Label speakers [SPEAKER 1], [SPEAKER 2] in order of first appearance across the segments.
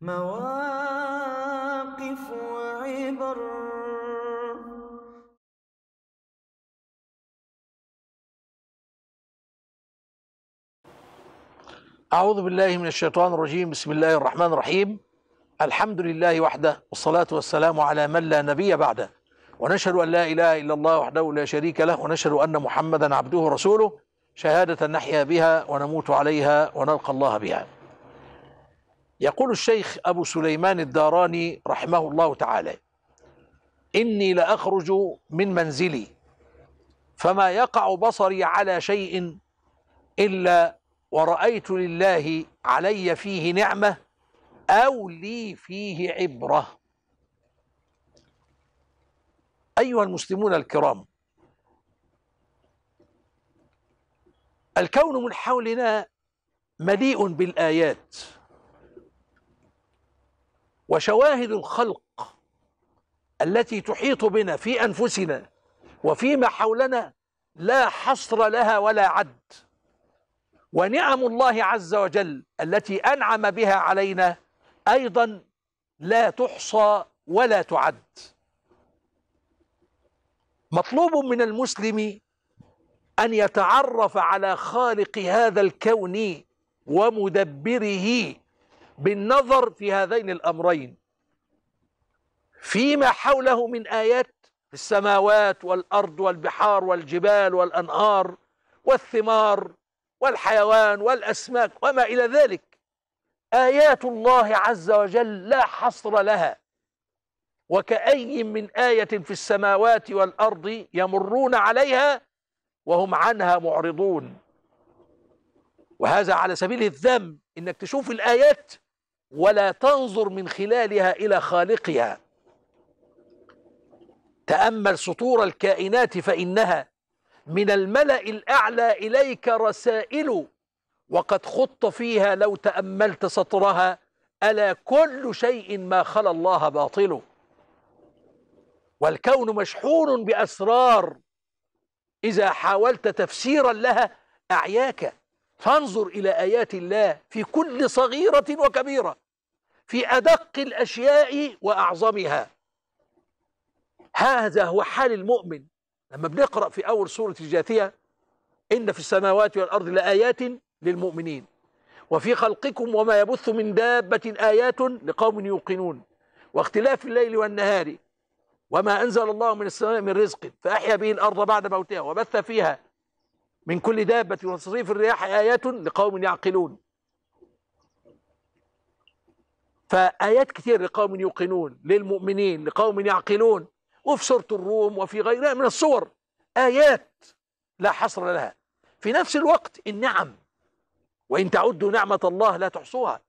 [SPEAKER 1] مواقف وعبر أعوذ بالله من الشيطان الرجيم بسم الله الرحمن الرحيم الحمد لله وحده والصلاة والسلام على من لا نبي بعده ونشهد أن لا إله إلا الله وحده لا شريك له ونشهد أن محمدا عبده ورسوله شهادة نحيا بها ونموت عليها ونلقى الله بها يقول الشيخ أبو سليمان الداراني رحمه الله تعالى إني لأخرج من منزلي فما يقع بصري على شيء إلا ورأيت لله علي فيه نعمة أو لي فيه عبرة أيها المسلمون الكرام الكون من حولنا مليء بالآيات وشواهد الخلق التي تحيط بنا في أنفسنا وفيما حولنا لا حصر لها ولا عد ونعم الله عز وجل التي أنعم بها علينا أيضا لا تحصى ولا تعد مطلوب من المسلم أن يتعرف على خالق هذا الكون ومدبره بالنظر في هذين الأمرين فيما حوله من آيات السماوات والأرض والبحار والجبال والأنهار والثمار والحيوان والأسماك وما إلى ذلك آيات الله عز وجل لا حصر لها وكأي من آية في السماوات والأرض يمرون عليها وهم عنها معرضون وهذا على سبيل الذم إنك تشوف الآيات ولا تنظر من خلالها إلى خالقها تأمل سطور الكائنات فإنها من الملأ الأعلى إليك رسائل وقد خط فيها لو تأملت سطرها ألا كل شيء ما خلا الله باطل والكون مشحون بأسرار إذا حاولت تفسيرا لها أعياك فانظر إلى آيات الله في كل صغيرة وكبيرة في أدق الأشياء وأعظمها هذا هو حال المؤمن لما بنقرأ في أول سورة الجاثية إن في السماوات والأرض لآيات للمؤمنين وفي خلقكم وما يبث من دابة آيات لقوم يوقنون واختلاف الليل والنهار وما أنزل الله من السماء من رزق فأحيا به الأرض بعد موتها وبث فيها من كل دابة وتصريف الرياح آيات لقوم يعقلون فآيات كثير لقوم يوقنون للمؤمنين لقوم يعقلون وفي سورة الروم وفي غيرها من الصور آيات لا حصر لها في نفس الوقت النعم وإن تعدوا نعمة الله لا تحصوها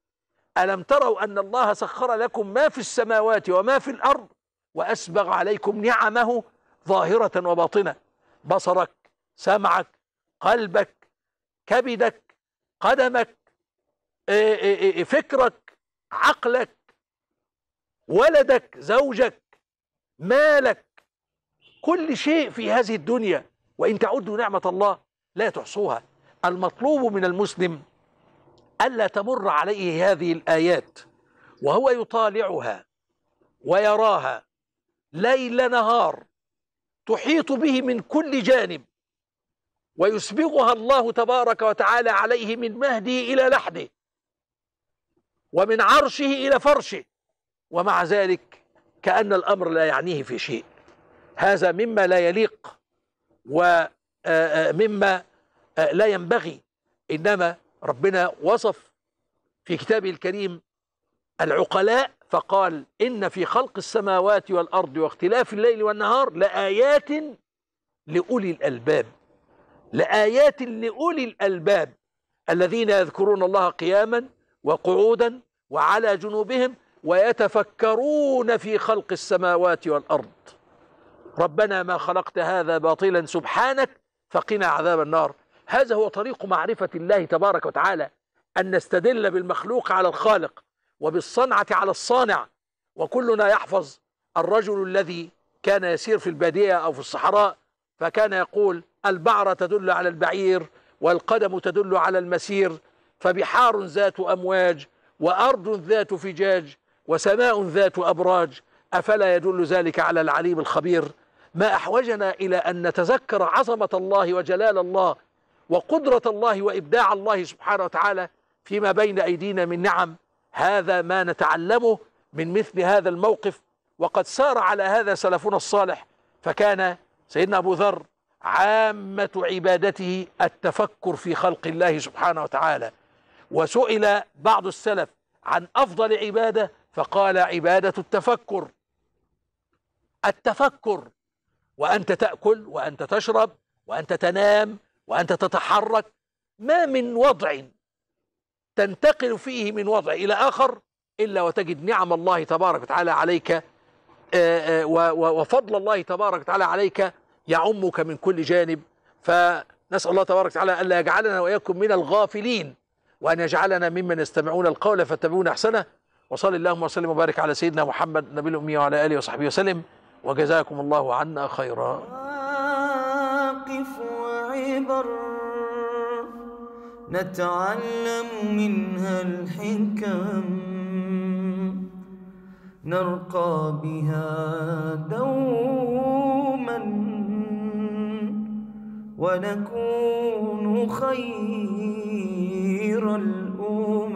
[SPEAKER 1] ألم تروا أن الله سخر لكم ما في السماوات وما في الأرض وأسبغ عليكم نعمه ظاهرة وباطنة بصرك سمعك قلبك كبدك قدمك آه، آه، آه، فكرك عقلك ولدك زوجك مالك كل شيء في هذه الدنيا وإن تعدوا نعمة الله لا تحصوها المطلوب من المسلم ألا تمر عليه هذه الآيات وهو يطالعها ويراها ليل نهار تحيط به من كل جانب ويسبغها الله تبارك وتعالى عليه من مهده إلى لحده ومن عرشه إلى فرشه ومع ذلك كأن الأمر لا يعنيه في شيء هذا مما لا يليق ومما آه، آه، آه، لا ينبغي إنما ربنا وصف في كتابه الكريم العقلاء فقال إن في خلق السماوات والأرض واختلاف الليل والنهار لآيات لأولي الألباب لآيات لأولي الألباب الذين يذكرون الله قياما وقعودا وعلى جنوبهم ويتفكرون في خلق السماوات والأرض ربنا ما خلقت هذا باطلا سبحانك فقنا عذاب النار هذا هو طريق معرفة الله تبارك وتعالى أن نستدل بالمخلوق على الخالق وبالصنعة على الصانع وكلنا يحفظ الرجل الذي كان يسير في البادية أو في الصحراء فكان يقول البعرة تدل على البعير والقدم تدل على المسير فبحار ذات أمواج وأرض ذات فجاج وسماء ذات أبراج أفلا يدل ذلك على العليم الخبير ما أحوجنا إلى أن نتذكر عظمة الله وجلال الله وقدرة الله وإبداع الله سبحانه وتعالى فيما بين أيدينا من نعم هذا ما نتعلمه من مثل هذا الموقف وقد سار على هذا سلفنا الصالح فكان سيدنا أبو ذر عامة عبادته التفكر في خلق الله سبحانه وتعالى وسئل بعض السلف عن أفضل عبادة فقال عبادة التفكر التفكر وأنت تأكل وأنت تشرب وأنت تنام وأنت تتحرك ما من وضع تنتقل فيه من وضع إلى آخر إلا وتجد نعم الله تبارك وتعالى عليك آه، آه، وفضل الله تبارك وتعالى عليك يعمك من كل جانب فنسأل الله تبارك وتعالى ألا يجعلنا وإياكم من الغافلين وأن يجعلنا ممن يستمعون القول فاتبعون أحسنه وصلى اللهم وسلم وبارك على سيدنا محمد نبي الأمي وعلى آله وصحبه وسلم وجزاكم الله عنا خيرا مواقف وعبر نتعلم منها الحكم نرقى بها دوما ونكون خير الأمم